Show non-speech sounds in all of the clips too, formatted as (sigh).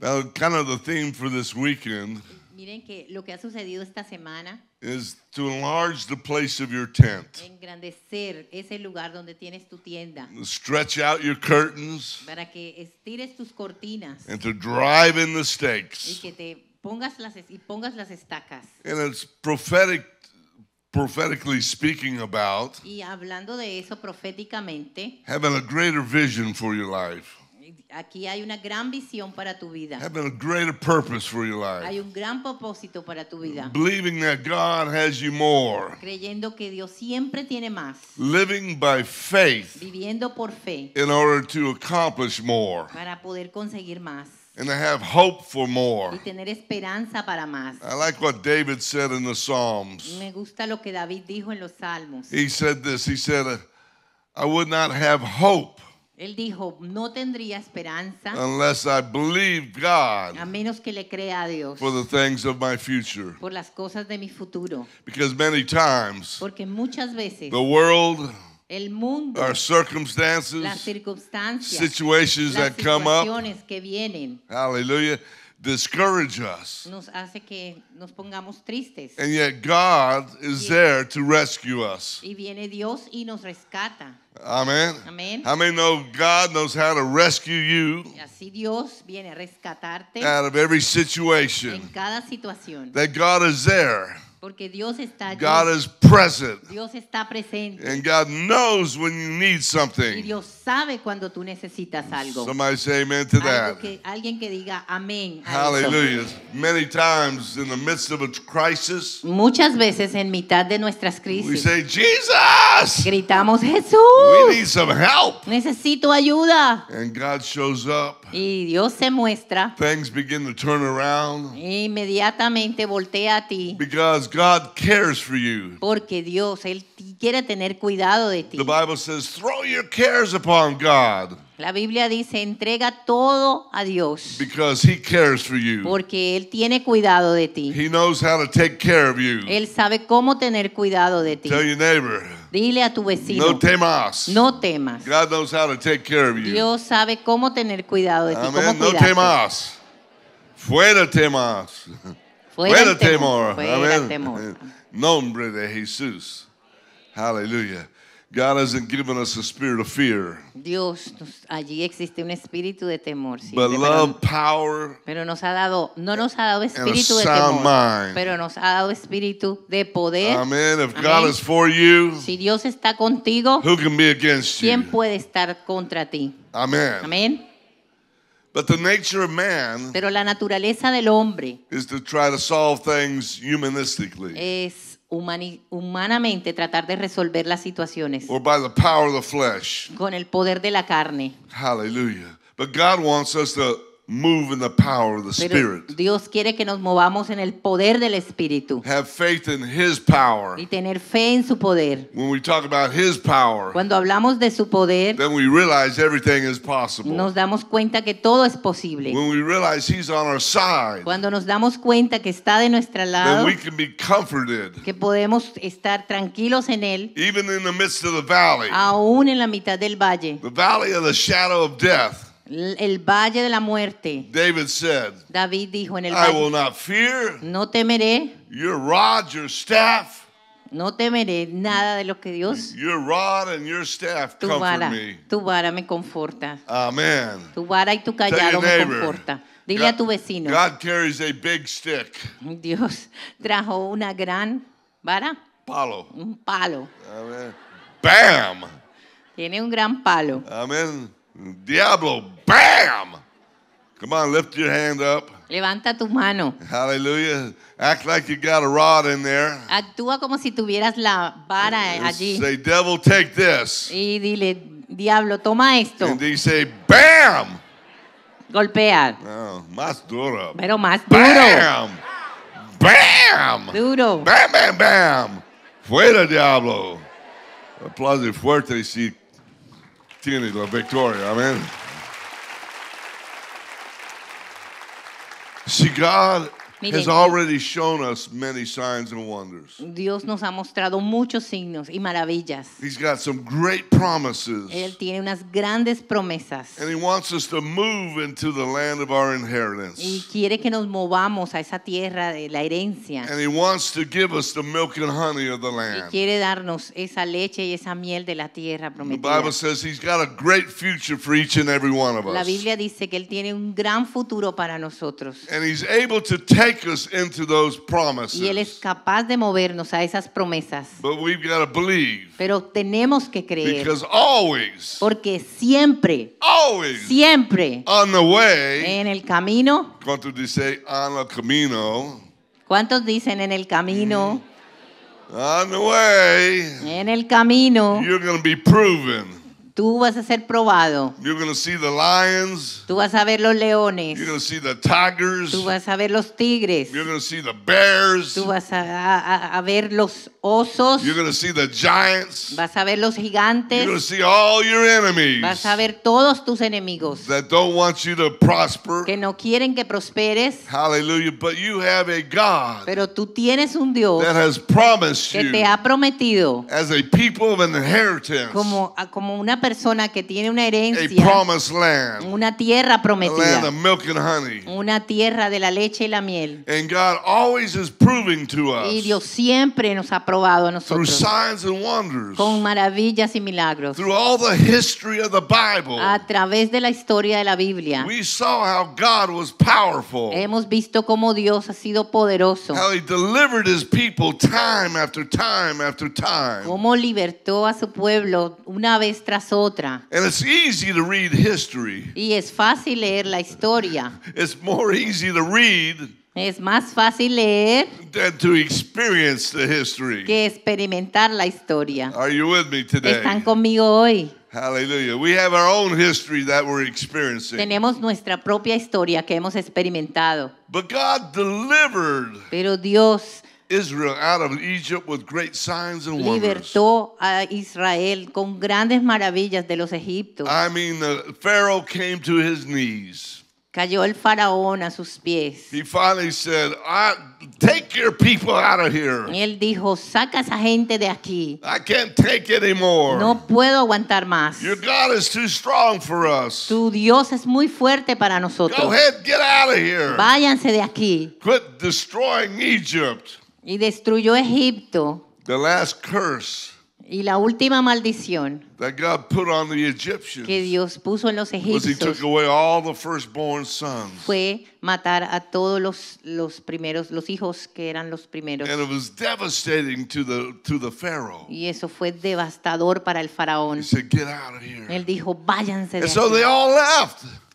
Now, kind of the theme for this weekend Miren que lo que ha sucedido esta semana is to enlarge the place of your tent. engrandecer ese lugar donde tienes tu tienda Stretch out your curtains para que estires tus cortinas and to drive in the y stakes. que te pongas las y pongas las estacas. And it's prophetic, prophetically speaking about Y hablando de eso proféticamente, having a greater vision for your life. Aquí hay una gran visión para tu vida. Hay un gran propósito para tu vida. Creyendo que Dios siempre tiene más. Living by faith. Viviendo por fe. Para poder conseguir más. Y tener esperanza para más. Me gusta lo que David dijo en los Salmos. He said this. "I would not have hope." Él dijo, no tendría esperanza unless I believe God a menos que le crea a Dios for the things of my future. por las cosas de mi futuro. Because many times Porque muchas veces the world el mundo, circumstances, las circunstancias, situations las that come up, que vienen, hallelujah, discourage us. Nos hace que nos pongamos tristes. And yet God is there to rescue us. Y viene Dios y nos rescata. Amen. Amen. How many know God knows how to rescue you Así Dios viene a rescatarte out of every situation? en cada situación. That God is there. Porque Dios está allí. God is present. Dios está presente. And God knows when you need something. Y Dios sabe cuando tú necesitas algo. Somebody say amen to that. Que, alguien que diga amén. Hallelujah. Many times in the midst of a crisis. Muchas veces en mitad de nuestras crisis. We say Jesus. Gritamos Jesús. We need some help. Necesito ayuda. And God shows up. Y Dios se muestra. Things begin to turn around. E inmediatamente voltea a ti. Because porque Dios él quiere tener cuidado de ti. La Biblia dice, entrega todo a Dios. Porque él tiene cuidado de ti. Él sabe cómo tener cuidado de ti. Dile a tu vecino. No temas. No temas. Dios sabe cómo tener cuidado de ti. no temas. Fuera temas. (laughs) Fuera, Fuera el temor. temor. Fuera el temor. Nombre de Jesús. Aleluya. God hasn't given us a spirit of fear. Dios, allí existe un espíritu de temor, sí, But love, power, pero nos ha dado, no nos ha dado espíritu de temor, mind. pero nos ha dado espíritu de poder. Amen. If Amen. God is for you, si Dios está contigo, who can be against ¿quién you? puede estar contra ti? Amén. Amén. But the nature of man Pero la naturaleza del hombre is to try to solve things humanistically. es humanamente tratar de resolver las situaciones or by the power of the flesh. con el poder de la carne. Hallelujah. But God wants us to move in the power of the Spirit. Dios quiere que nos movamos en el poder del Espíritu Have faith in His power. y tener fe en su poder. When we talk about His power, Cuando hablamos de su poder, then we realize everything is possible. nos damos cuenta que todo es posible. When we realize He's on our side, Cuando nos damos cuenta que está de nuestro then lado, we can be comforted, que podemos estar tranquilos en él, even in the midst of the valley, aún en la mitad del valle. the valley of the shadow of death. El valle de la muerte. David dijo en el valle, No temeré. No temeré nada de lo que Dios. tu vara, me. tu vara me conforta. Amen. Tu vara y tu callado me conforta. Dile a tu vecino. Dios trajo una gran vara. Palo. Un palo. Bam. Tiene un gran palo. Amén. Diablo, bam! Come on, lift your hand up. Levanta tu mano. Hallelujah. Act like you got a rod in there. Actúa como si tuvieras la vara allí. Say, devil, take this. Y dile, diablo, toma esto. And they say, bam! Golpea. No, oh, más duro. Pero más duro. Bam! Bam! Duro. Bam, bam, bam. Fuera, diablo. Aplausos fuertes y tiene la victoria. Amen. See, God Miren, has already shown us many signs and wonders. Dios nos ha mostrado muchos signos y maravillas. He's got some great promises. Él tiene unas grandes promesas. And he wants us to move into the land of our inheritance. Y quiere que nos movamos a esa tierra de la herencia. And he wants to give us the milk and honey of the land. Y quiere darnos esa leche y esa miel de la tierra prometida. The Bible says he's got a great future for each and every one of us. La Biblia dice que él tiene un gran futuro para nosotros. And he's able to take y él es capaz de movernos a esas promesas. Pero tenemos que creer. Porque siempre. Siempre. En el camino. ¿Cuántos dicen camino? ¿Cuántos dicen en el camino? En el camino. Tú vas a ser probado. You're going to see the lions. Tú vas a ver los leones. You're going to see the tigers. Tú vas a ver los tigres. You're going to see the bears. Tú vas a, a, a ver los osos. You're going to see the giants. Vas a ver los gigantes. You're going to see all your enemies. Vas a ver todos tus enemigos. That don't want you to prosper. Que no quieren que prosperes. Hallelujah, but you have a God. Pero tú tienes un Dios. That has promised que te ha prometido. As a people of an inheritance. Como como una persona que tiene una herencia, una tierra prometida, una tierra de la leche y la miel. y Dios siempre nos ha probado a nosotros con maravillas y milagros. a través de la historia de la Biblia, hemos visto cómo Dios ha sido poderoso, cómo libertó a su pueblo una vez tras otra otra. And it's easy to read history. Y es fácil leer la historia. It's more easy to read es más fácil leer than to experience the history. que experimentar la historia. Are you with me today? ¿Están conmigo hoy? Hallelujah. We have our own history that we're experiencing. Tenemos nuestra propia historia que hemos experimentado. But God delivered Pero Dios Israel out of Egypt with great signs and wonders. Libertó a Israel con grandes maravillas de los egipcios. I mean, the Pharaoh came to his knees. Cayó el faraón a sus pies. He finally said, I, "Take your people out of here." Y él dijo, "Saca a esa gente de aquí." I can't take anymore. No puedo aguantar más. Your God is too strong for us. Tu Dios es muy fuerte para nosotros. Go ahead, get out of here. Váyanse de aquí. Quit destroying Egypt. Y destruyó Egipto. y la última maldición que Dios puso en los egipcios fue matar a todos los, los primeros los hijos que eran los primeros. Y eso fue devastador para el faraón. Él dijo, váyanse de aquí. So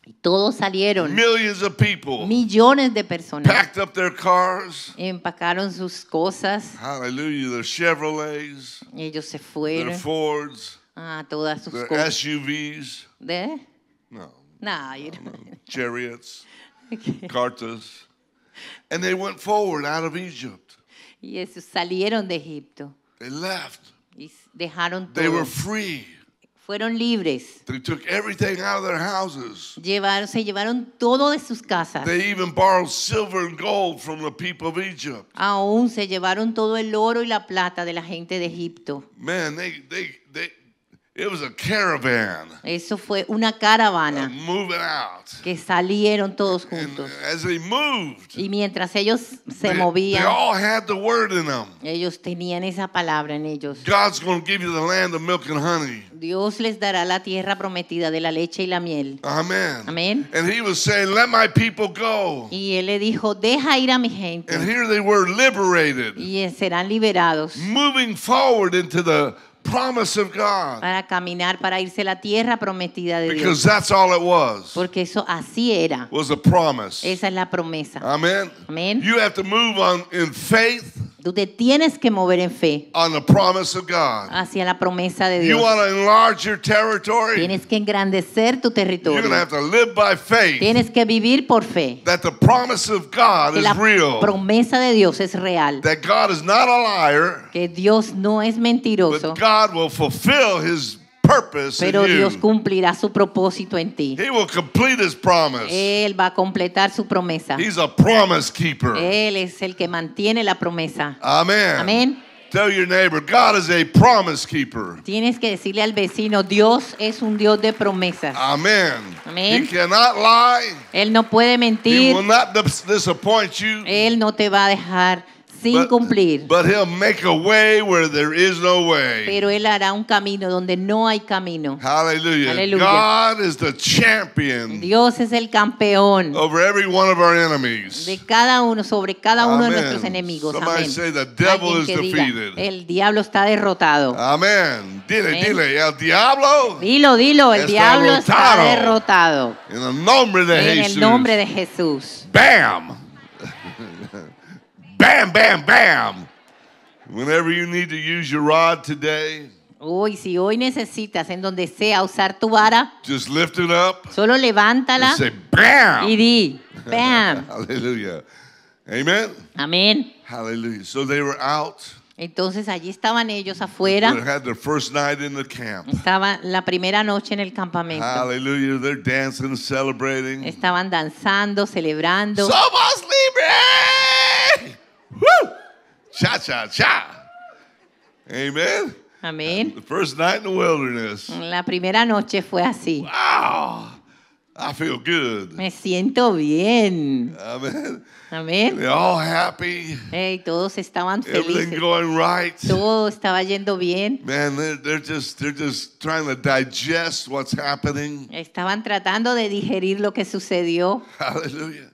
y todos salieron. Millions of people Millones de personas packed up their cars. empacaron sus cosas. Hallelujah, their Chevrolets, Ellos se their fueron Fords, a ah, todas sus cosas. SUVs. ¿De? No, Nah, you don't- chariots, (laughs) cartas. And they went forward out of Egypt. Y ellos salieron de Egipto They left. y s- dejaron They were free. Fueron libres. They se llevaron todo de sus casas. They even Aún se llevaron todo el oro y la plata de la gente de Egipto. Man, they eso fue una caravana que salieron todos juntos. y mientras ellos se movían, ellos tenían esa palabra en ellos. Dios les dará la tierra prometida de la leche y la miel. Amén. Y él le dijo, deja ir a mi gente. Y serán liberados. Moving forward into the promise of God. Para caminar para irse a la tierra prometida de Because Dios. that's all it was. Porque eso así era. Was a promise. Esa es la promesa. Amen. Amen. You have to move on in faith. Tú te tienes que mover en fe hacia la promesa de Dios. Tienes que engrandecer tu territorio. Tienes que vivir por fe. Que la promesa de Dios es real. Que Dios no es mentiroso, but God will fulfill his pero Dios cumplirá su propósito en ti. Él va a completar su promesa. Él es el que mantiene la promesa. Amén. Tell your neighbor, God is a promise keeper. Tienes que decirle al vecino, Dios es un Dios de promesas. Amén. Amén. He cannot lie. Él no puede mentir. He will not disappoint you. Él no te va a dejar sin but, cumplir. But he'll make a way where there is no way. Pero él hará un camino donde no hay camino. Hallelujah. Hallelujah. God is the champion. Dios es el campeón. Over every one of our enemies. De cada uno sobre cada uno Amen. de nuestros enemigos. Somebody Amén. Say the devil is defeated. el diablo está derrotado. Amén. Dile, Amén. dile, el diablo. Dilo, dilo, el está diablo derrotado. está derrotado. En el nombre de en En el nombre de Jesús. Bam. (laughs) Bam, bam, bam. Whenever you need to use your rod today, Hoy, si hoy necesitas en donde sea usar tu vara, just lift it up solo levántala say, bam. y di, bam. (laughs) Hallelujah. Amen. Amén. Hallelujah. So they were out. Entonces allí estaban ellos afuera. They had their first night in the camp. Estaban la primera noche en el campamento. Hallelujah. They're dancing, celebrating. Estaban danzando, celebrando. Somos libres. Woo! Cha, cha, cha. Amen. Amén. The first night in the wilderness. La primera noche fue así. Wow. I feel good. Me siento bien. Amén. Amén. They're all happy. Hey, todos estaban felices. Everything Going right. Todo estaba yendo bien. Man, they're, they're, just they're just trying to digest what's happening. Estaban tratando de digerir lo que sucedió. Hallelujah.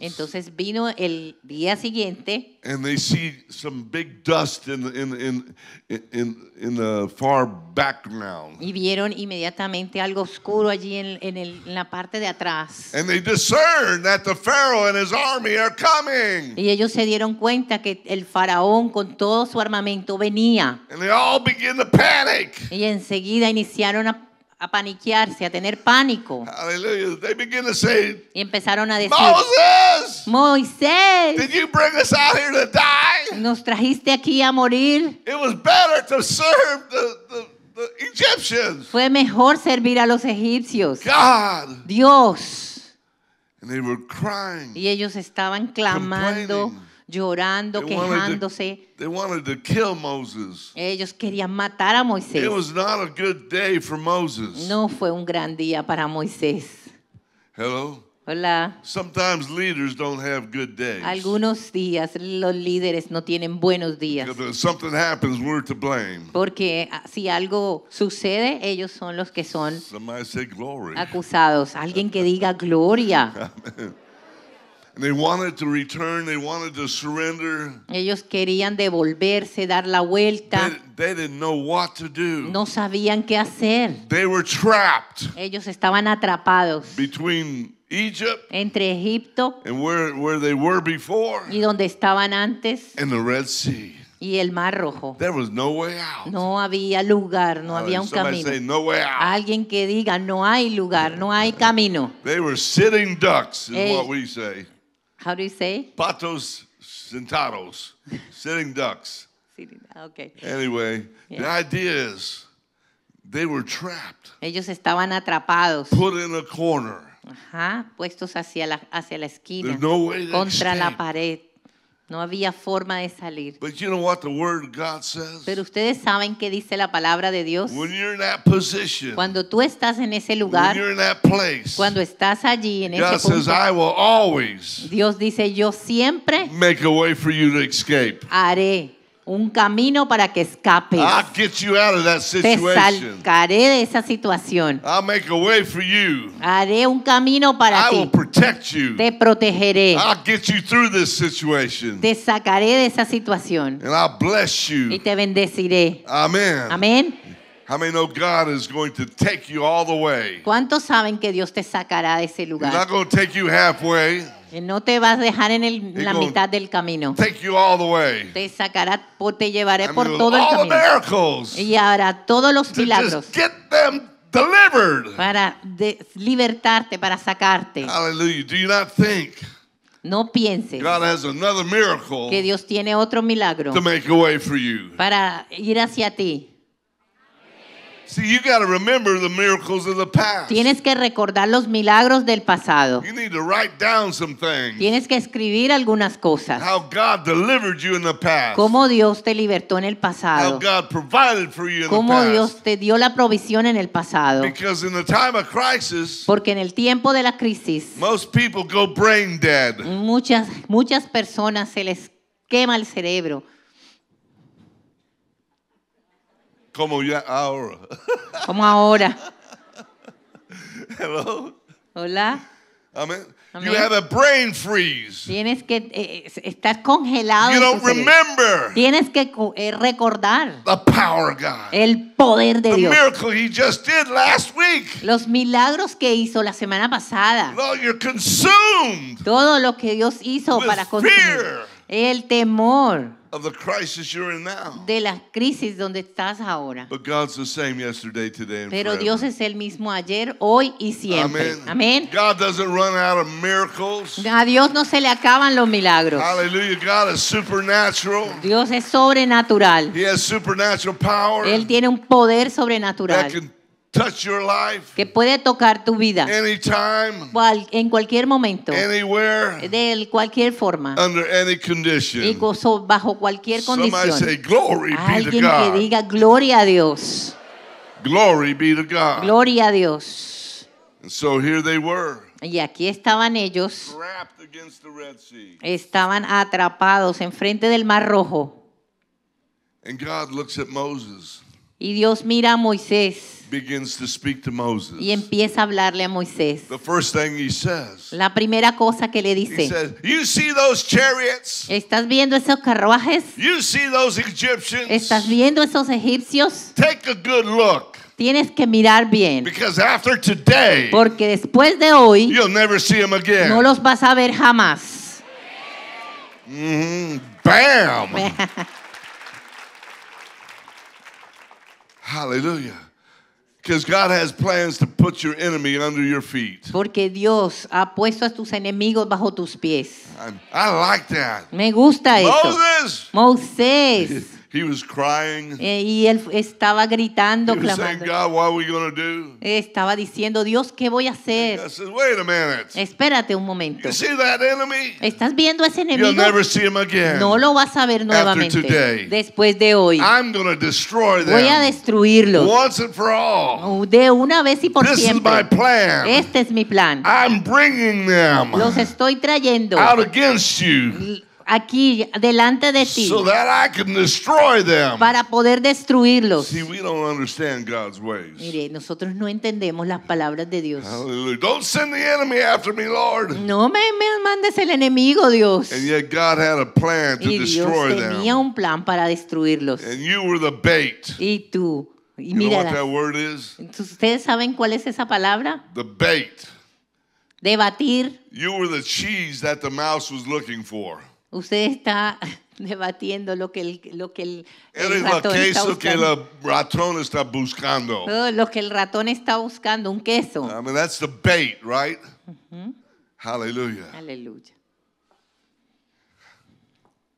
Entonces vino el día siguiente. Y vieron inmediatamente algo oscuro allí en, la parte de atrás. Y ellos se dieron cuenta que el faraón con todo su armamento venía. Y enseguida iniciaron a a paniquearse, a tener pánico. Hallelujah. They begin to say, Y empezaron a decir, Moses, Moisés, did you bring us out here to die? nos trajiste aquí a morir. It was better to serve the, the, the Egyptians. Fue mejor servir a los egipcios. God. Dios. And they were crying. Y ellos estaban clamando, Complaining llorando, quejándose. Ellos querían matar a Moisés. No fue un gran día para Moisés. Hola. Algunos días los líderes no tienen buenos días. Porque ah, si algo sucede, ellos son los que son acusados. Alguien que diga gloria. (laughs) They wanted to return, they wanted to surrender. Ellos querían devolverse, dar la vuelta. They, they didn't know what to do. No sabían qué hacer. They were trapped Ellos estaban atrapados between Egypt entre Egipto and where, where they were before y donde estaban antes and the Red Sea. y el Mar Rojo. There was no, way out. no había lugar, no, no había un camino. Say, no way out. Alguien que diga no hay lugar, no hay camino. They were sitting ducks, is Ellos, what we say. How do you say? Patos sentados, sitting ducks. Ah, okay. Anyway, the idea is they were trapped. Ellos estaban atrapados. Put in a corner. Ajá, puestos hacia la, hacia la esquina, no contra la pared. No había forma de salir. Pero ustedes saben que dice la palabra de Dios. cuando tú estás en ese lugar, cuando estás allí en ese punto, Dios dice, yo siempre haré un camino para que escapes. I'll get you out of that Te situation. sacaré de esa situación. I'll make a way for you. Haré un camino para I will protect you. Te protegeré. I'll get you through this situation. Te sacaré de esa situación. And I'll bless Y you. te bendeciré. Amen. Amén. How many know God is going to take you all the way? ¿Cuántos saben que Dios te sacará de ese He's not going to take you halfway. No te vas a dejar en la mitad del camino. Te sacará, te llevaré por todo el camino. Y hará todos los milagros. Para libertarte, para sacarte. No pienses que Dios tiene otro milagro para ir hacia ti. Tienes que recordar los milagros del pasado. Tienes que escribir algunas cosas. Cómo Dios te libertó en el pasado. Cómo Dios te dio la provisión en el pasado. Porque en el tiempo de la crisis, Muchas muchas personas se les quema el cerebro. Como ya ahora. Como ahora. (laughs) Hello. Hola. Amén. You have a brain freeze. Tienes que eh, estar congelado. You don't remember Tienes que eh, recordar the power of God. el poder de the Dios. Miracle he just did last week. Los milagros que hizo la semana pasada. All you're consumed Todo lo que Dios hizo para consumir el temor de la crisis donde estás ahora. Pero Dios es el mismo ayer, hoy y siempre. Amén. A Dios no se le acaban los milagros. Dios es sobrenatural. Él tiene un poder sobrenatural que puede tocar tu vida en cualquier momento, de cualquier forma, bajo cualquier condición. Alguien que diga gloria a Dios. Gloria a Dios. Y aquí estaban ellos. Estaban atrapados enfrente del Mar Rojo. Y Dios mira a Moisés. Y empieza a hablarle a Moisés. La primera cosa que le dice. ¿Estás viendo esos carruajes? ¿Estás viendo esos egipcios? Tienes que mirar bien. Porque después de hoy em no los vas a ver jamás. Mm-hmm. Bam. ¡Aleluya! (laughs) Because God has plans to put your enemy under your feet. Porque Dios ha puesto a tus enemigos bajo tus pies. I, I like that. Me gusta Moses. eso. Moses. Moses. Eh, y él estaba gritando, clamando. Estaba diciendo, Dios, ¿qué voy a hacer? Espérate un momento. ¿Estás viendo ese enemigo? No lo vas a ver nuevamente. Después de hoy. Voy a destruirlos. Oh, de una vez y por siempre. Este es mi plan. Los estoy trayendo aquí delante de ti so that I can destroy them. para poder destruirlos. See, we don't understand God's ways. Mire, nosotros no entendemos las palabras de Dios. Don't send the enemy after me, Lord. No me, me mandes el enemigo, Dios. And yet God had a plan to y Dios destroy tenía them. un plan para destruirlos. And you were the bait. Y tú, y you know what that word is? ¿Ustedes saben cuál es esa palabra? The bait. Debatir. You were the cheese that the mouse was looking for. Usted está (laughs) debatiendo lo que el, lo que el, el ratón está buscando. que oh, lo que el ratón está buscando, un queso. I mean, that's the bait, right? Uh Hallelujah. Aleluya.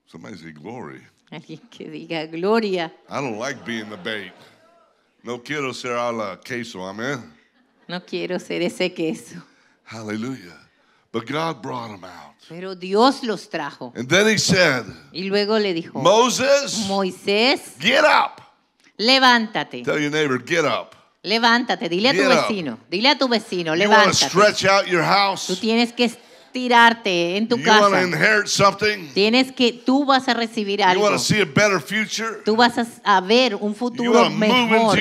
Somebody say glory. Alguien que diga gloria. I don't like being the bait. No quiero ser al queso, amén. No quiero ser ese queso. Hallelujah. But God brought him out. Pero Dios los trajo. And then he said, y luego le dijo, Moses, Moisés, get up. Levántate. Tell your neighbor, get up. Levántate, dile a tu vecino, dile a tu vecino, levántate. Tú tienes que tirarte en tu casa. Tienes que tú vas a recibir algo. Tú vas a, ver un futuro mejor.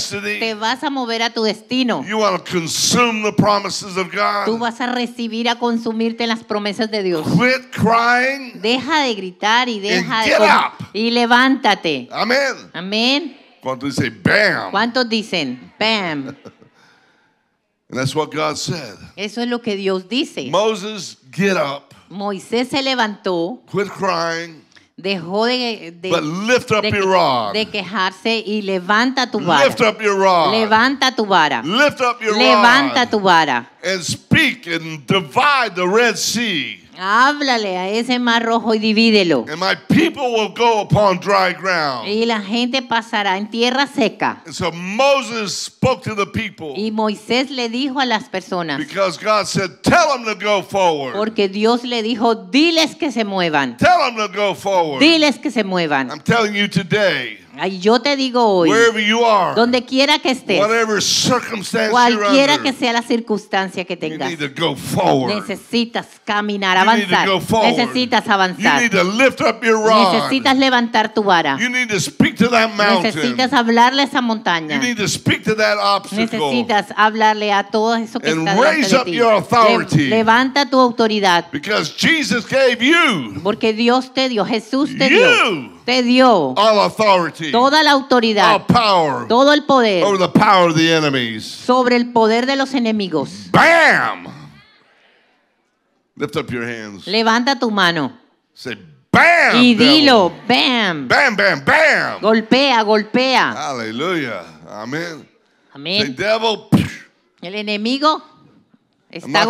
Te vas a mover a tu destino. Tú vas a recibir a consumirte en las promesas de Dios. Deja de gritar y deja de y levántate. Amén. Amén. ¿Cuántos dicen bam? ¿Cuántos dicen bam? (laughs) And that's what God said. Eso es lo que Dios dice. Moses, get up. Moisés se levantó. Quit crying. Dejó de, de, But lift up de, your rod. de quejarse y levanta tu vara. Lift up your rod. Levanta tu vara. Lift up your levanta rod. tu vara. And speak and divide the Red Sea. Háblale a ese mar rojo y divídelo. And my people will go upon dry ground. Y la gente pasará en tierra seca. And so Moses spoke to the people. Y Moisés le dijo a las personas. Because God said, Tell them to go forward. Porque Dios le dijo, diles que se muevan. Tell them to go forward. Diles que se muevan. I'm telling you today. Ay, yo te digo hoy, donde quiera que estés, cualquiera que sea la circunstancia que tengas, necesitas caminar, avanzar, necesitas avanzar, necesitas levantar tu vara, necesitas hablarle a esa montaña, necesitas hablarle a todo eso que está delante de ti. levanta tu autoridad, porque Dios te dio, Jesús te dio te dio toda la autoridad, todo el poder the enemies. sobre el poder de los enemigos. Bam! Lift up your hands. Levanta tu mano. y dilo, bam. Bam, bam, bam. Golpea, golpea. Aleluya. Amén. Amén. El enemigo. Está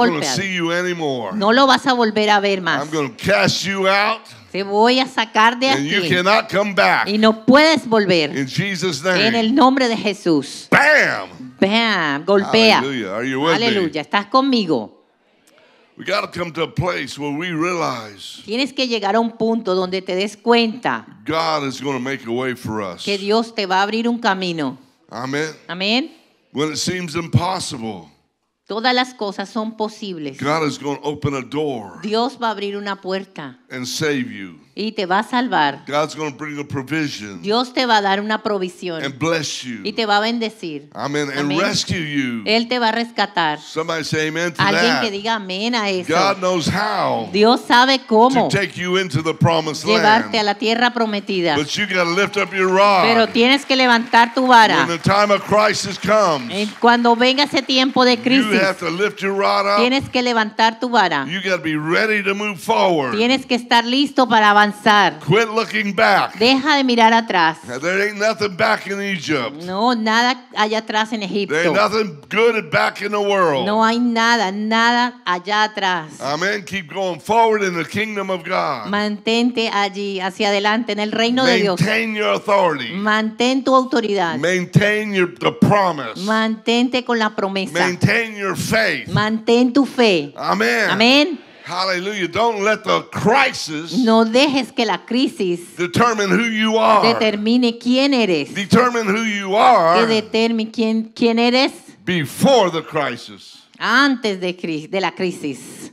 No lo vas a volver a ver más. Te voy a sacar de aquí. Y no puedes volver. En el nombre de Jesús. Bam. Bam. Golpea. Aleluya. Estás conmigo. Tienes que llegar a un punto donde te des cuenta que Dios te va a abrir un camino. Amén. Amén. parece imposible Todas las cosas son posibles. Dios va a abrir una puerta and save y te va a salvar. Dios te va a dar una provisión y te va a bendecir. Él te va a rescatar. Alguien que diga amén a eso. Dios sabe cómo llevarte a la tierra prometida. Pero tienes que levantar tu vara. Cuando venga ese tiempo de crisis, tienes que levantar tu vara. Tienes que estar listo para avanzar avanzar. Quit looking back. Deja de mirar atrás. There ain't nothing back in Egypt. No, nada allá atrás en Egipto. There ain't nothing good back in the world. No hay nada, nada allá atrás. Amen. Keep going forward in the kingdom of God. Mantente allí hacia adelante en el reino Maintain de Dios. Maintain your authority. Mantén tu autoridad. Maintain your the promise. Mantente con la promesa. Maintain your faith. Mantén tu fe. Amén. Amén. Hallelujah. Don't let the crisis no dejes que la crisis determine who you are. Determine quién eres. Determine who you are. Que determine quién, quién eres. Before the crisis. Antes de, de la crisis.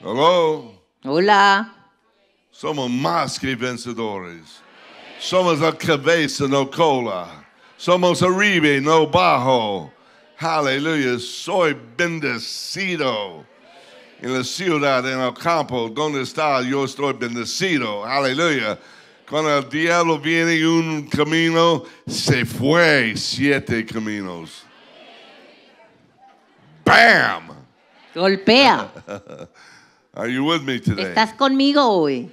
Hello. Hola. Somos más que vencedores. Somos a cabeza, no cola. Somos arriba, no bajo. Hallelujah. Soy bendecido. en la ciudad, en el campo, donde está, yo estoy bendecido. Aleluya. Cuando el diablo viene un camino, se fue siete caminos. ¡Bam! Golpea. (laughs) ¿Estás conmigo hoy?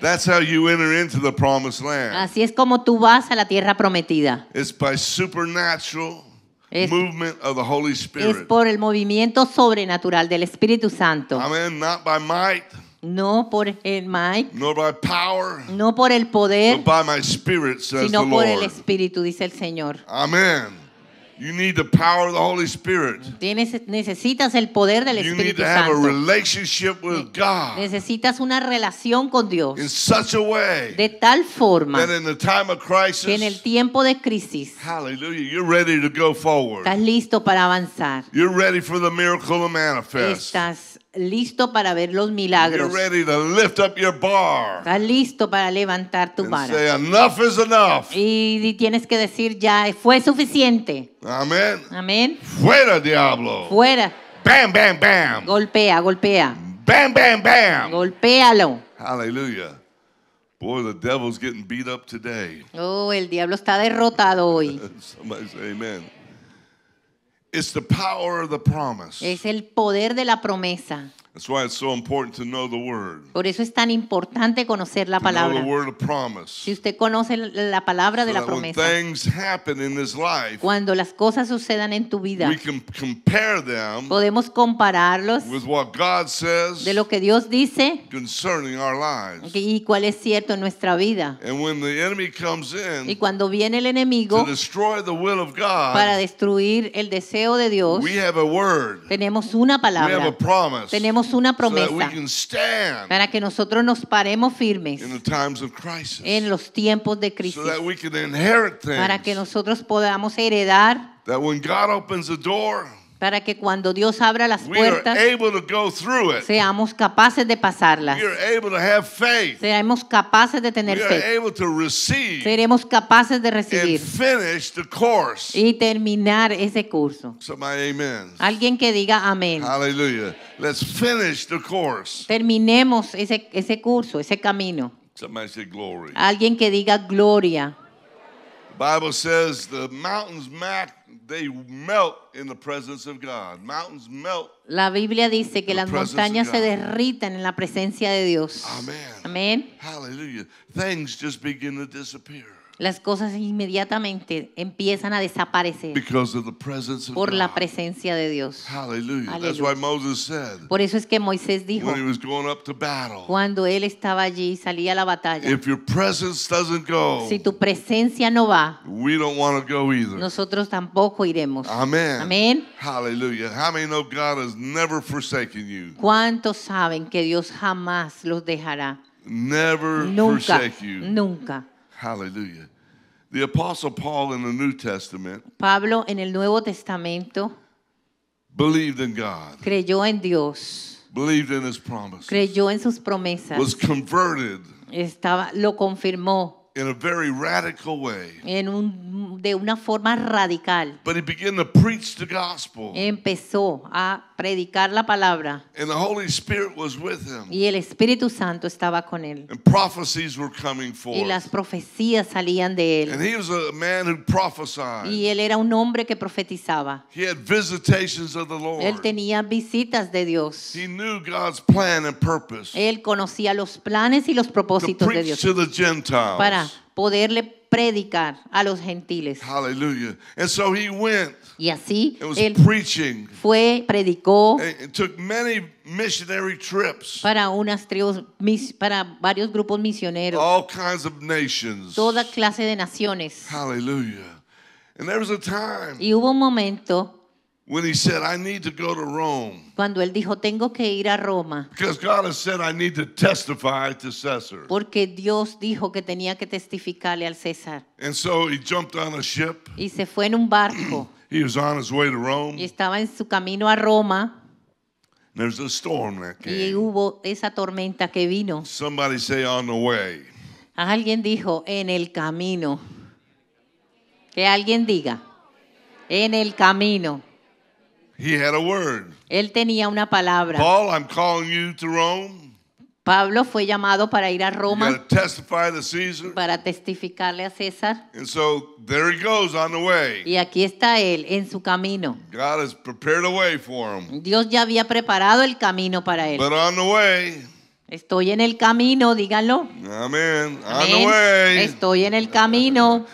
That's how you enter into the promised land. Así es como tú vas a la tierra prometida. It's by supernatural es, por el movimiento sobrenatural del Espíritu Santo. Amen. No por el No por el poder. sino por el Espíritu, dice el Señor. Amén. You need the power of the Holy Spirit. Tienes, necesitas el poder del you Espíritu need to Santo. Have a relationship with God necesitas una relación con Dios. In such a way de tal forma that in the time of crisis, que en el tiempo de crisis hallelujah, you're ready to go forward. estás listo para avanzar. You're ready for the miracle to manifest. Estás listo para ver los milagros. You're ready to lift up your bar Estás listo para levantar tu barra. vara. Say, enough is enough. Y, y tienes que decir ya fue suficiente. Amén. Amén. Fuera diablo. Fuera. Bam bam bam. Golpea, golpea. Bam bam bam. Golpéalo. Hallelujah. Boy, the devil's getting beat up today. Oh, el diablo está derrotado hoy. (laughs) Somebody say amen. It's the power of the promise. Es el poder de la promesa. Por eso es tan importante conocer la palabra. Si usted conoce la palabra de la promesa, cuando las cosas sucedan en tu vida, podemos compararlos de lo que Dios dice y cuál es cierto en nuestra vida. y cuando viene el enemigo para destruir el deseo de Dios, tenemos una palabra, tenemos una promesa para que nosotros nos paremos firmes en los tiempos de crisis, para que nosotros podamos heredar. que cuando Dios abre la para que cuando Dios abra las puertas seamos capaces de pasarlas. Seremos capaces de tener fe. Seremos capaces de recibir y terminar ese curso. Alguien que diga amén. Aleluya. Terminemos ese, ese curso, ese camino. Alguien que diga gloria. Bible says the mountains melt, they melt in the presence of God. Mountains melt. La Biblia dice que las montañas se derritan en la presencia de Dios. Amen. Amen. Hallelujah. Things just begin to disappear. Las cosas inmediatamente empiezan a desaparecer por la presencia de Dios. Aleluya. Por eso es que Moisés dijo, cuando él estaba allí y salía a la batalla, si tu presencia no va, nosotros tampoco iremos. Amén. Aleluya. ¿Cuántos saben que Dios jamás los dejará? Nunca. Nunca. Hallelujah. The apostle Paul in the New Testament Pablo en el Nuevo Testamento believed in God. Creyó en Dios. Believed in his promise. Creyó en sus promesas. Was converted. Estaba lo confirmó in a very radical way. En un, de una forma radical. But he began to preach the gospel. Empezó a predicar la palabra. And the Holy Spirit was with him. Y el Espíritu Santo estaba con él. And prophecies were coming forth. Y las profecías salían de él. And he was a man who prophesied. Y él era un hombre que profetizaba. He had visitations of the Lord. Él tenía visitas de Dios. He knew God's plan and purpose. Él conocía los planes y los propósitos to preach de Dios. To the Gentiles. Para poderle predicar a los gentiles. Hallelujah. And so he went. Y así and was él preaching. fue, predicó and took many missionary trips. para unas tribus, mis, para varios grupos misioneros. All kinds of nations. Toda clase de naciones. Hallelujah. And there was a time. Y hubo un momento cuando él dijo, tengo que ir a Roma. Porque Dios dijo que tenía que testificarle al César. Y se fue en un barco. (clears throat) Y estaba en su camino a Roma. Y hubo esa tormenta que vino. Alguien dijo en el camino. Que alguien diga en el camino. Él tenía una palabra. Paul, I'm calling you to Rome. Pablo fue llamado para ir a Roma para testificarle a César. Y aquí está él en su camino. Dios ya había preparado el camino para él. pero on the way, Estoy en el camino, díganlo. Estoy en el camino.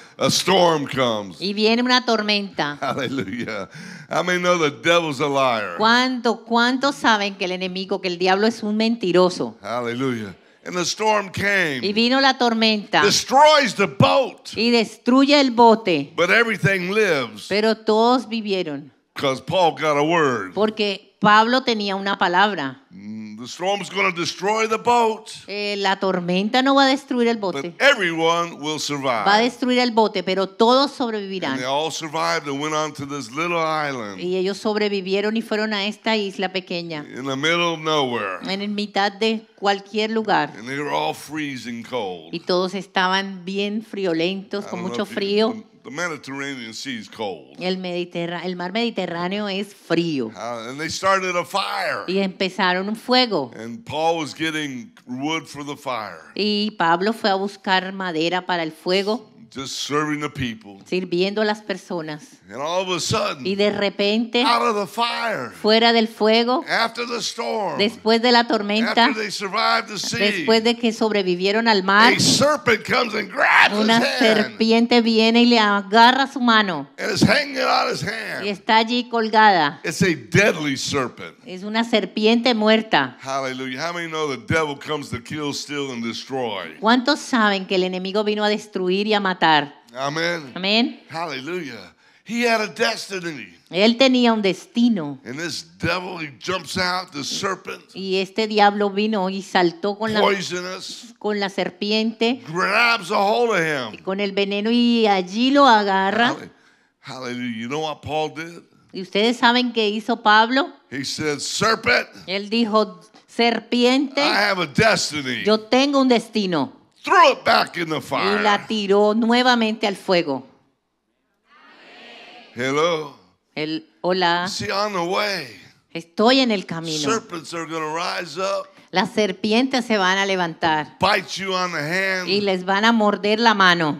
Y viene una tormenta. Aleluya. (laughs) ¿Cuánto, ¿Cuántos saben que el enemigo, que el diablo es un mentiroso? Hallelujah. Y vino la tormenta. Y destruye el bote. Pero todos vivieron. Porque Pablo tenía una palabra. The storm's going to destroy the boat. Eh, la tormenta no va a destruir el bote. But everyone will survive. Va a destruir el bote, pero todos sobrevivirán. And they all survived and went on to this little island. Y ellos sobrevivieron y fueron a esta isla pequeña. In the middle of nowhere. En mitad de cualquier lugar. And they were all freezing cold. Y todos estaban bien friolentos, con mucho frío. The Mediterranean sea is cold. El, Mediterra el mar Mediterráneo es frío. Uh, and they started a fire. Y empezaron un fuego. And Paul was getting wood for the fire. Y Pablo fue a buscar madera para el fuego. Sirviendo a las personas. y de repente, fuera del fuego, después de la tormenta, después de que sobrevivieron al mar, una serpiente viene y le agarra su mano. Y está allí colgada. Es una serpiente muerta. ¿Cuántos saben que el enemigo vino a destruir y a matar? Amén. Amén. Él tenía un destino. y este diablo vino y saltó con la, con la serpiente. Y con el veneno y allí lo agarra. ¿Y ustedes saben qué hizo Pablo? Él dijo, serpiente, yo tengo un destino threw it back in the fire. y la tiró nuevamente al fuego. Hello. El, hola. See, on the way, estoy en el camino. Serpents are going to rise up. Las serpientes se van a levantar. y les van a morder la mano.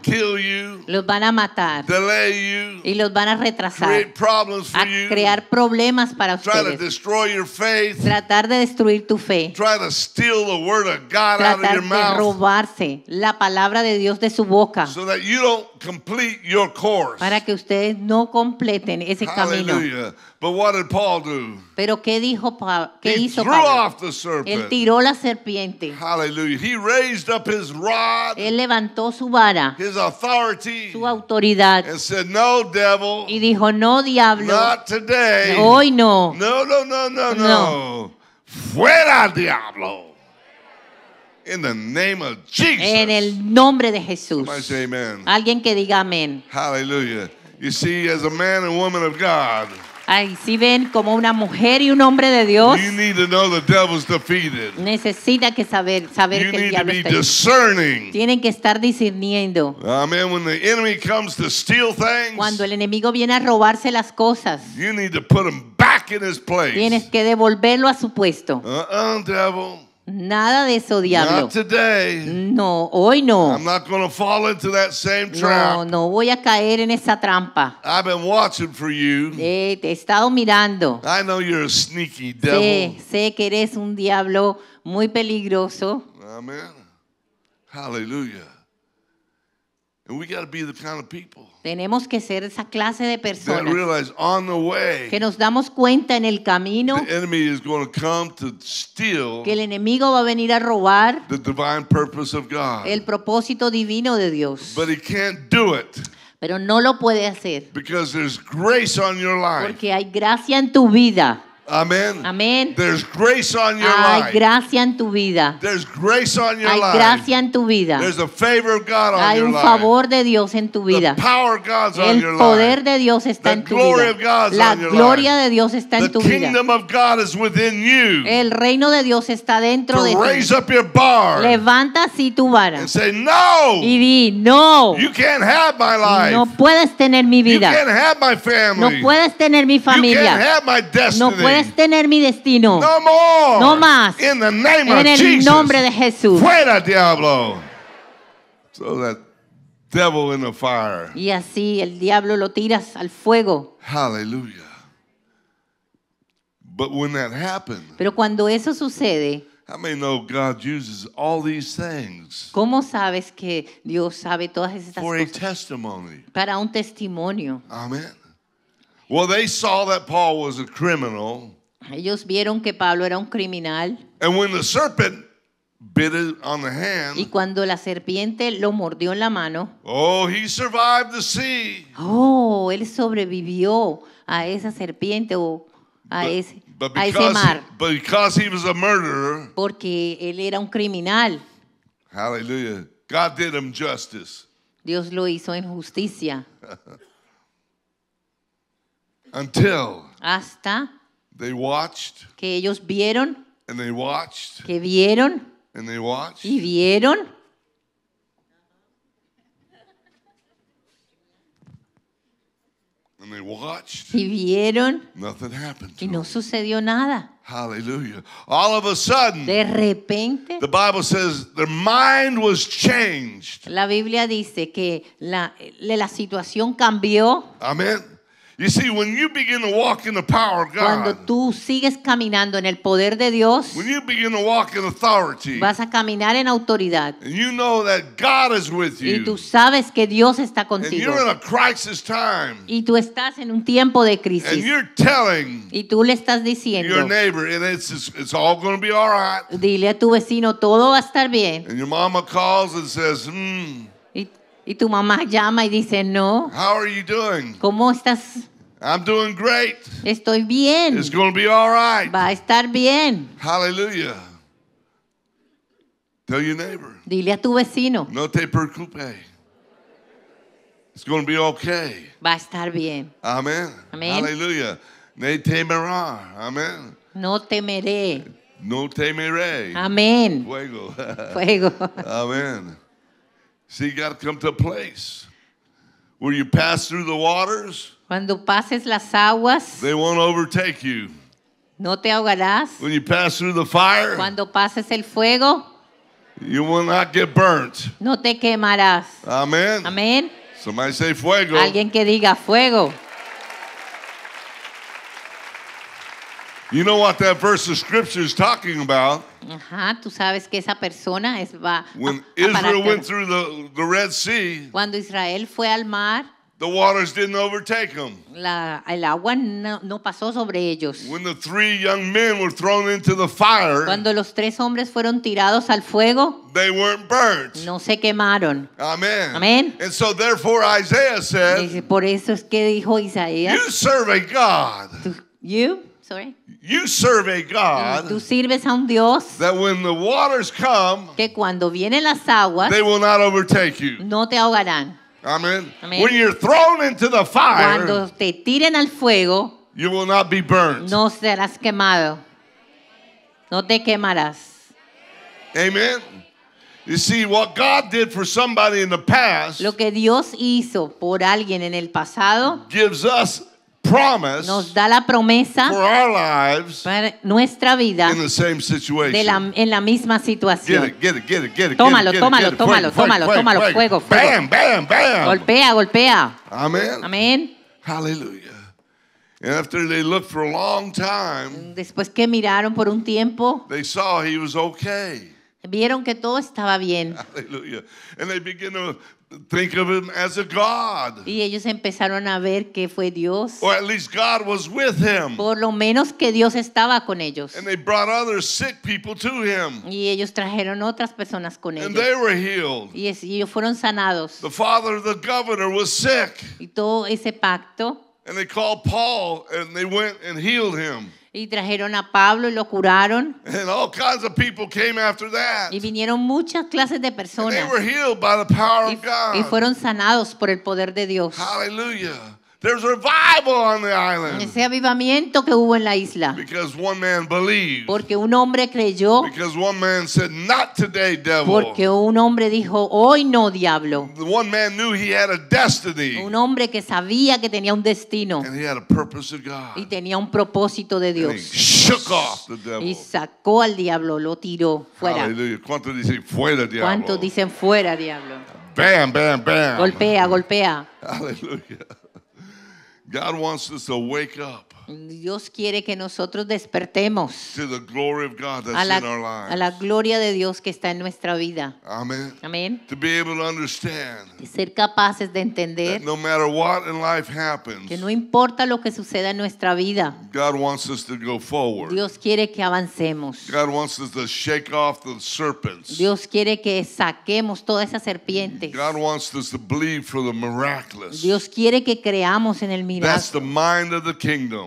los van a matar. y los van a retrasar. a crear problemas para ustedes. tratar de destruir tu fe. tratar de robarse la palabra de Dios de su boca. Para que ustedes no completen ese camino. Pero qué dijo ¿Qué hizo Pablo? tiró serpiente. Hallelujah. He raised up his rod. Él levantó su vara. His authority. Su autoridad. And said, "No, devil." Y dijo, "No, diablo." Not today. Hoy no. No, no, no, no, no. Fuera, diablo. In the name of Jesus. En el nombre de Jesús. amen. Alguien que diga amén. Hallelujah. You see, as a man and woman of God. Ahí sí ven como una mujer y un hombre de Dios necesita que saber saber que el está Tienen que estar discerniendo. Cuando el enemigo viene a robarse las cosas, tienes que devolverlo a su puesto. Uh-uh, Nada de eso, diablo. No, hoy no. No, no voy a caer en esa trampa. te he estado mirando. Sé, que eres un diablo muy peligroso. Amen. Tenemos que ser esa clase de personas que nos damos cuenta en el camino que el enemigo va a venir a robar el propósito divino de Dios, pero no lo puede hacer porque hay gracia en tu vida. Amén. Amén. Hay gracia en tu vida. Hay gracia en tu vida. favor Hay un favor de Dios en tu vida. El poder de Dios está en tu vida. La gloria de Dios está en tu vida. El reino de Dios está dentro de ti. Levanta así tu vara. y di, no. No puedes tener mi vida. No puedes tener mi familia. No puedes tener mi destino Puedes tener mi destino. No more. No más. In the name en el Jesus. nombre de Jesús. Fuera diablo. So that devil in the fire. Y así el diablo lo tiras al fuego. Hallelujah. But when that happened, Pero cuando eso sucede, how may know God uses all these things ¿Cómo sabes que Dios sabe todas estas for a cosas? testimony. Para un testimonio. Amen. Well, they saw that Paul was a criminal. Ellos vieron que Pablo era un criminal. And when the serpent bit it on the hand, y cuando la serpiente lo mordió en la mano, oh, he survived the sea. Oh, él sobrevivió a esa serpiente o a but, ese but a ese mar. But because he was a murderer, porque él era un criminal. Hallelujah. God did him justice. Dios lo hizo en justicia. (laughs) Until hasta they watched, que ellos vieron, and they watched, que vieron and they watched, y vieron. And they watched, y vieron nothing happened y no sucedió nada. Hallelujah. All of a sudden, de repente, the Bible says their mind was changed. La Biblia dice que la, la situación cambió. Amén. You see, when you begin to walk in the power of God, cuando tú sigues caminando en el poder de Dios, when you begin to walk in authority, vas a caminar en autoridad. And you know that God is with you, y tú sabes que Dios está contigo. And you're in a crisis time, y tú estás en un tiempo de crisis. And you're telling y tú le estás diciendo, your neighbor, it's, it's all going to be all right. Dile a tu vecino, todo va a estar bien. And your mama calls and says, hmm, y tu mamá llama y dice, no. How are you doing? ¿Cómo estás? I'm doing great. Estoy bien. It's going to be all right. Va a estar bien. Hallelujah. Tell your neighbor. Dile a tu vecino. No te preocupes. It's going to be okay. Va a estar bien. Amén. Amen. Hallelujah. No temerá. Amén. No temeré. No temeré. Amén. Fuego. (laughs) Fuego. Amén. See, you got to come to a place where you pass through the waters. Cuando pases las aguas, they won't overtake you. No te ahogarás. When you pass through the fire, cuando pases el fuego, you will not get burnt. No te quemarás. Amen. Amen. Somebody say fuego. Alguien que diga fuego. You know what that verse of scripture is talking about? Ajá, tú sabes que esa persona es va When a, a Israel went through the, the Red Sea, Cuando Israel fue al mar, the waters didn't overtake them. La, el agua no, no pasó sobre ellos. When the three young men were thrown into the fire, Cuando los tres hombres fueron tirados al fuego, they weren't burnt. No se quemaron. Amen. Amen. And so therefore Isaiah said, y por eso es que dijo Isaías, You serve a God. You sorry. You serve a God. Tú sirves a un Dios. That when the waters come, que cuando vienen las aguas, they will not overtake you. No te ahogarán. Amen. Amen. When you're thrown into the fire, cuando te tiren al fuego, you will not be burned. No serás quemado. No te quemarás. Amen. You see what God did for somebody in the past. Lo que Dios hizo por alguien en el pasado. Gives us promise nos da la promesa for our lives para nuestra vida in the same situation. De la, en la misma situación. Tómalo, tómalo, tómalo, tómalo, tómalo, fuego, fuego. Bam, bam, bam. Golpea, golpea. Amén. Amén. Aleluya. After they looked for a long time, Después que miraron por un tiempo, they saw he was okay. vieron que todo estaba bien. (laughs) Hallelujah. And they begin to think of him as a god. Y ellos empezaron a ver que fue Dios. Or at least God was with him. Por lo menos que Dios estaba con ellos. And they brought other sick people to him. Y ellos trajeron otras personas con ellos. And they were healed. Y ellos fueron sanados. The father of the governor was sick. Y todo ese pacto. And they called Paul and they went and healed him. Y trajeron a Pablo y lo curaron. Y vinieron muchas clases de personas. y, fueron sanados por el poder de Dios. Aleluya There's Ese avivamiento que hubo en la isla. Porque un hombre creyó. Porque un hombre dijo, hoy no, diablo. Un hombre que sabía que tenía un destino. Y tenía un propósito de Dios. Y sacó al diablo, lo tiró fuera. ¿Cuántos dicen fuera, diablo? ¿Cuántos dicen fuera, diablo? Bam, bam, bam. Golpea, golpea. Aleluya. God wants us to wake up. Dios quiere que nosotros despertemos a, la, gloria de Dios que está en nuestra vida. Amén. ser capaces de entender que no importa lo que suceda en nuestra vida, Dios quiere que avancemos. Dios quiere que saquemos toda esa serpiente. Dios quiere que creamos en el milagro.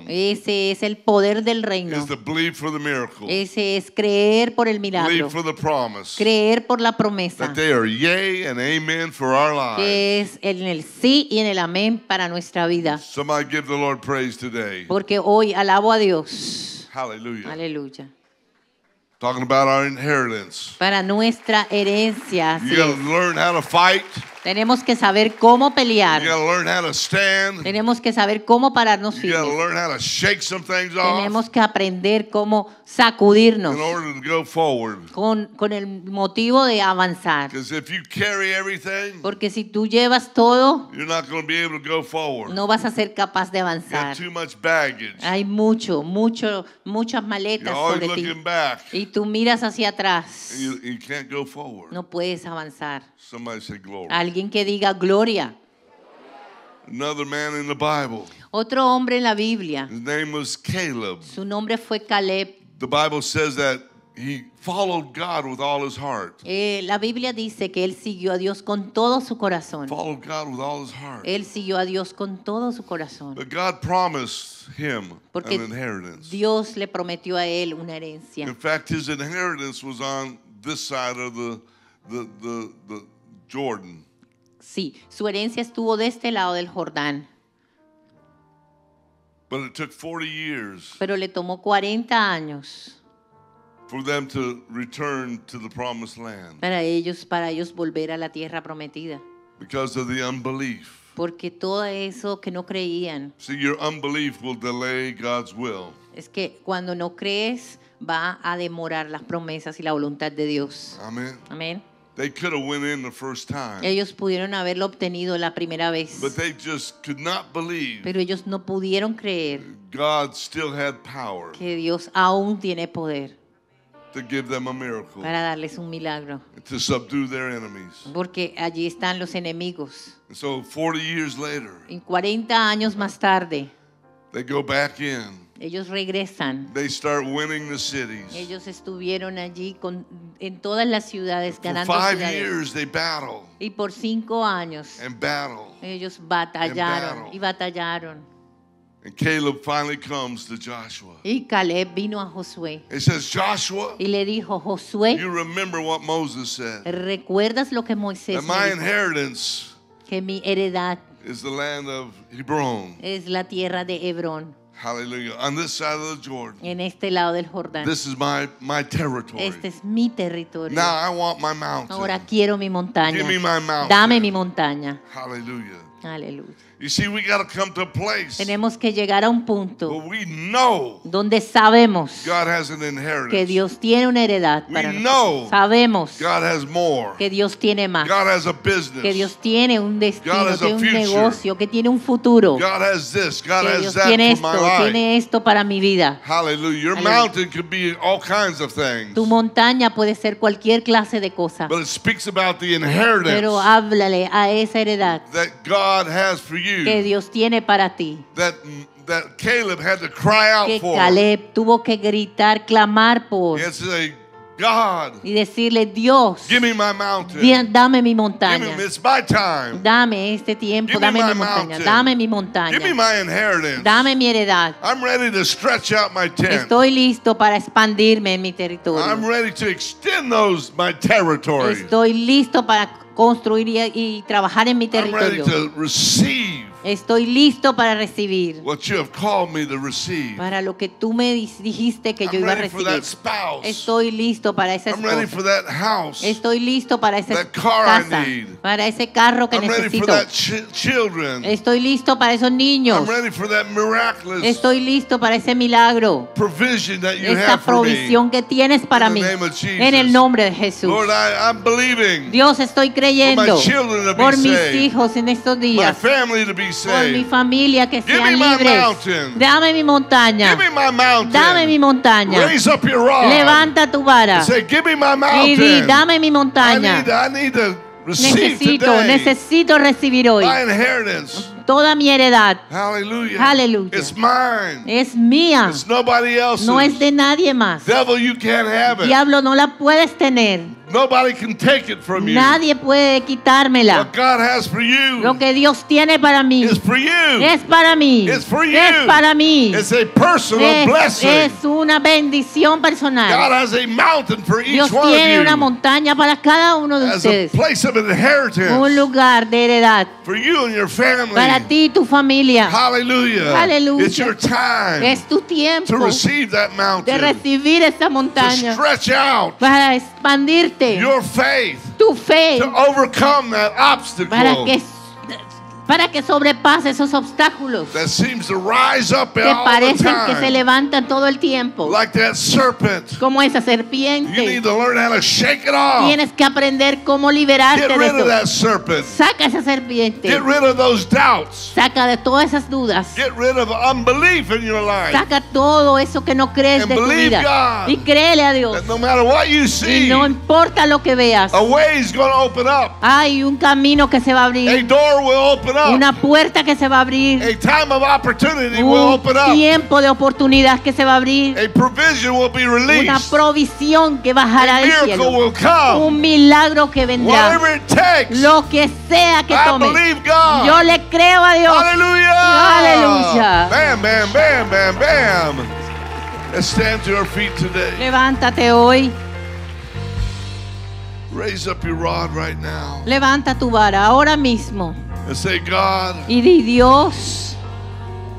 Ese es el poder del reino. Ese es creer por el milagro. Creer por la promesa. Que es en el sí y en el amén para nuestra vida. Porque hoy alabo a Dios. Aleluya. Talking about our inheritance. Para nuestra herencia. You learn how tenemos que saber cómo pelear. Tenemos que saber cómo pararnos firmes. Tenemos que aprender cómo sacudirnos con, con el motivo de avanzar. Porque si tú llevas todo, no vas a ser capaz de avanzar. Hay mucho, mucho, muchas maletas sobre ti. Y tú miras hacia atrás. No puedes avanzar. Alguien que diga gloria. Otro hombre en la Biblia. Su nombre fue Caleb. la Biblia dice que él siguió a Dios con todo su corazón. Él siguió a Dios con todo su corazón. Dios le prometió a él una herencia. en fact, his inheritance was on this side of Jordan. Sí, su herencia estuvo de este lado del Jordán. Pero le tomó 40 años para ellos, para ellos volver a la tierra prometida. Porque todo eso que no creían, es que cuando no crees va a demorar las promesas y la voluntad de Dios. Amén. They could have went in the first time. Ellos pudieron haberlo obtenido la primera vez. But they just could not believe. Pero ellos no pudieron creer. God still had power. Que Dios aún tiene poder. To give them a miracle. Para darles un milagro. To subdue their enemies. Porque allí están los enemigos. And so 40 years later. En 40 años más tarde. They go back in. Ellos regresan. Ellos estuvieron allí con, en todas las ciudades ganando For Y por cinco años ellos batallaron y batallaron. Caleb Y Caleb vino a Josué. y le dijo, Josué, ¿Recuerdas lo que Moisés dijo? que mi heredad es la tierra de Hebrón. Hallelujah. On this side of the Jordan. En este lado del Jordán. This is my, my territory. Este es mi territorio. Now I want my mountain. Ahora quiero mi montaña. Give me my mountain. Dame mi montaña. Hallelujah. Hallelujah. You see, we got to come to a place Tenemos que llegar a un punto we know donde sabemos God has an inheritance. que Dios tiene una heredad we para nosotros. sabemos God has more. que Dios tiene más. God has a business. Que Dios tiene un destino, God has a un future. negocio, que tiene un futuro. God has this, God que has Dios that tiene esto, for my life. tiene esto para mi vida. Hallelujah. Your mountain could be all kinds of things. Tu montaña puede ser cualquier clase de cosa. But it speaks about the inheritance Pero háblale a esa heredad that God has for you que Dios tiene para ti. que Caleb tuvo que gritar, clamar por. y decirle, Dios, dame mi montaña. Dame este tiempo, dame mi montaña. Dame mi montaña. Dame mi heredad. Estoy listo para expandirme en mi territorio. Estoy listo para construir y, trabajar en mi territorio. Estoy listo para recibir. Para lo que tú me dijiste que yo iba a recibir. Estoy listo para esa esposa. Estoy listo para esa casa. Para ese carro que necesito. Estoy listo para esos niños. Estoy listo para ese milagro. Esta provisión que tienes para mí. En el nombre de Jesús. Dios, estoy creyendo por mis hijos en estos días por mi familia que sean libres. Dame mi montaña. Dame mi montaña. Levanta tu vara. Y di, dame mi montaña. necesito, necesito recibir hoy toda mi heredad. Aleluya. Es mía. No es de nadie más. Diablo, no la puedes tener. Nadie puede quitármela. Lo que Dios tiene para mí es para mí. Es para mí. es, blessing. una bendición personal. Dios tiene una montaña para cada uno de ustedes. Un lugar de heredad. For you and your family para ti y tu familia. Hallelujah. Aleluya. It's your time es tu tiempo to receive that mountain, de recibir esa montaña. To stretch out para expandirte. Your faith, tu fe. To overcome that obstacle. Para que para que sobrepase esos obstáculos que parecen que se levantan todo el tiempo. Como esa serpiente. Tienes que aprender cómo liberarte de Saca esa serpiente. Saca de todas esas dudas. Saca todo eso que no crees en de tu vida. y créele a Dios. no y no importa lo que veas. Hay un camino que se va a abrir. Una puerta que se va a abrir. A time of opportunity Un will open up. tiempo de oportunidad que se va a abrir. A provision will be released. Una provisión que bajará a del cielo. Will come. Un milagro que vendrá. Whatever it takes, Lo que sea que tome. I believe God. Yo le creo a Dios. Aleluya. Aleluya. Bam, bam, bam, bam, bam. stand to your feet today. Levántate hoy. Raise up your rod right now. Levanta tu vara ahora mismo. And say, God, y di Dios,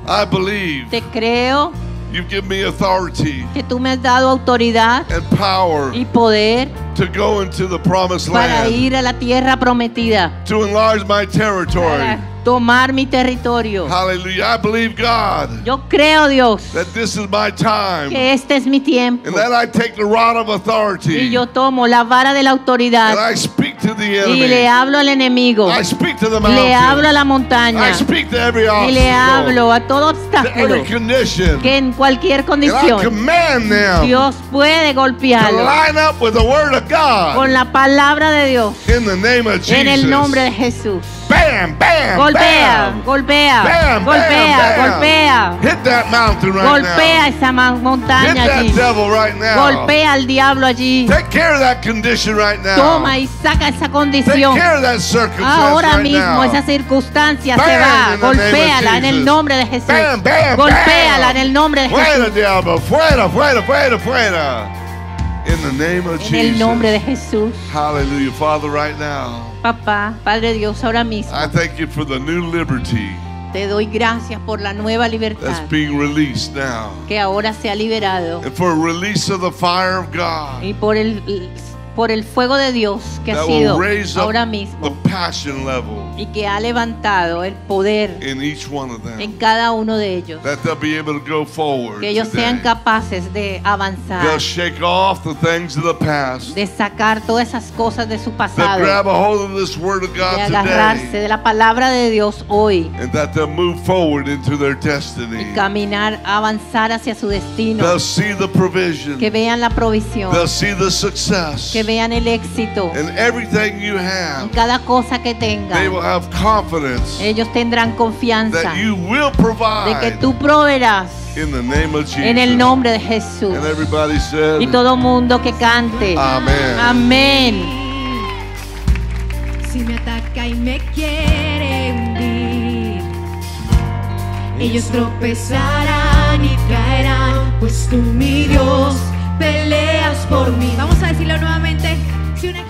I believe te creo you've given me authority que tú me has dado autoridad and power y poder to go into the promised para land, ir a la tierra prometida, to enlarge my territory. Para tomar mi territorio. Hallelujah. I believe God. Yo creo Dios that this is my time. que este es mi tiempo. And that I take the rod of authority. Y yo tomo la vara de la autoridad. And I speak to the enemy. Y le hablo al enemigo. I speak to the mountain. Le hablo a la montaña. I speak to every obstacle. Y le hablo a todo obstáculo. every condition. Que en cualquier condición. And I command them Dios puede golpearlo. To line up with the word of God. Con la palabra de Dios. In the name of Jesus. En el nombre de Jesús. Bam, bam, golpea, golpea, golpea, golpea. Hit that mountain right golpea esa montaña allí. Golpea al diablo allí. Toma y saca esa condición. Ahora mismo esa circunstancia se va. Golpéala en el nombre de Jesús. Golpéala en el nombre de Jesús. Fuera diablo, fuera, fuera, fuera, fuera. In the name of en el nombre de Jesús. Hallelujah, Father, right now. Papá, Padre Dios, ahora mismo. Te doy gracias por la nueva libertad que ahora se ha liberado. Y por el por el fuego de Dios que ha sido ahora mismo y que ha levantado el poder en cada uno de ellos. Que ellos sean capaces de avanzar, de sacar todas esas cosas de su pasado, de agarrarse de la palabra de Dios hoy y caminar, avanzar hacia su destino. Que vean la provisión, que vean el éxito. en cada cosa que tengan. ellos tendrán confianza de que tú proveerás. En el nombre de Jesús. y todo mundo que cante. Amén. Si me ataca y me quiere hundir, ellos tropezarán y caerán, pues tú mi Dios peleas por mí. Vamos a decirlo nuevamente. Si